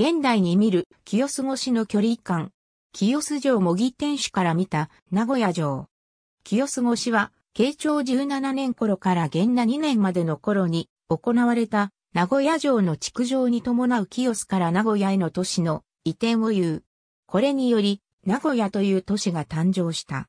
現代に見る清洲越しの距離感。清洲城模擬天守から見た名古屋城。清洲越しは、慶長17年頃から元那2年までの頃に行われた名古屋城の築城に伴う清洲から名古屋への都市の移転を言う。これにより、名古屋という都市が誕生した。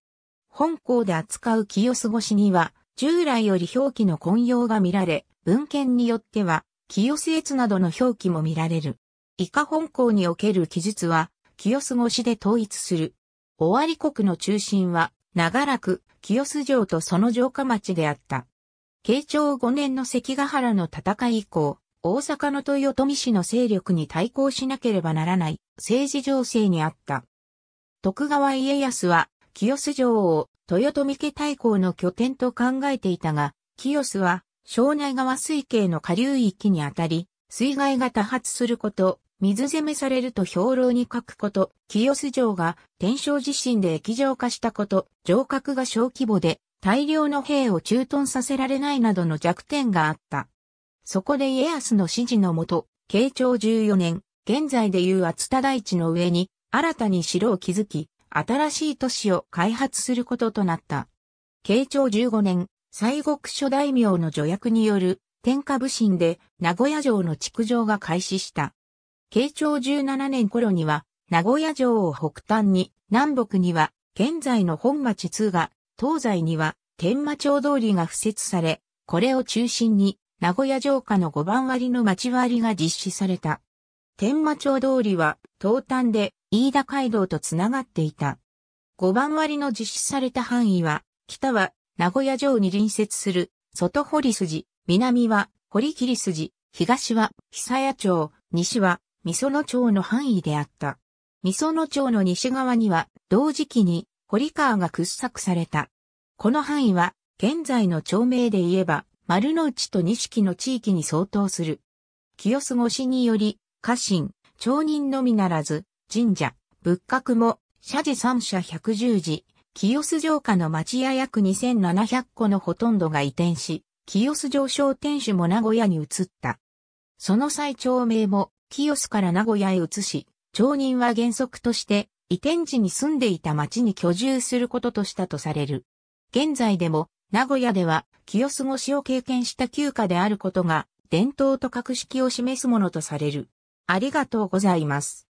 本校で扱う清洲越しには、従来より表記の混用が見られ、文献によっては、清洲越などの表記も見られる。以下本校における記述は、清須越しで統一する。尾張国の中心は、長らく、清洲城とその城下町であった。慶長5年の関ヶ原の戦い以降、大阪の豊臣氏の勢力に対抗しなければならない政治情勢にあった。徳川家康は、清洲城を豊臣家対抗の拠点と考えていたが、清洲は、庄内川水系の下流域にあたり、水害が多発すること、水攻めされると兵糧に書くこと、清洲城が天正地震で液状化したこと、城郭が小規模で大量の兵を駐屯させられないなどの弱点があった。そこで家康の指示のもと、慶長14年、現在でいう厚田大地の上に新たに城を築き、新しい都市を開発することとなった。慶長15年、西国諸大名の助役による天下武神で名古屋城の築城が開始した。慶長17年頃には、名古屋城を北端に、南北には、現在の本町通が、東西には、天満町通りが付設され、これを中心に、名古屋城下の五番割の町割が実施された。天満町通りは、東端で、飯田街道とつながっていた。五番割の実施された範囲は、北は、名古屋城に隣接する、外堀筋、南は、堀切筋、東は、久屋町、西は、美園町の範囲であった。美園町の西側には、同時期に堀川が掘削された。この範囲は、現在の町名で言えば、丸の内と錦の地域に相当する。清洲越しにより、家臣、町人のみならず、神社、仏閣も、社寺三社百十字寺、清洲城下の町屋約2700個のほとんどが移転し、清洲城商店主も名古屋に移った。その最町名も、清須から名古屋へ移し、町人は原則として移転時に住んでいた町に居住することとしたとされる。現在でも名古屋では清須越しを経験した旧家であることが伝統と格式を示すものとされる。ありがとうございます。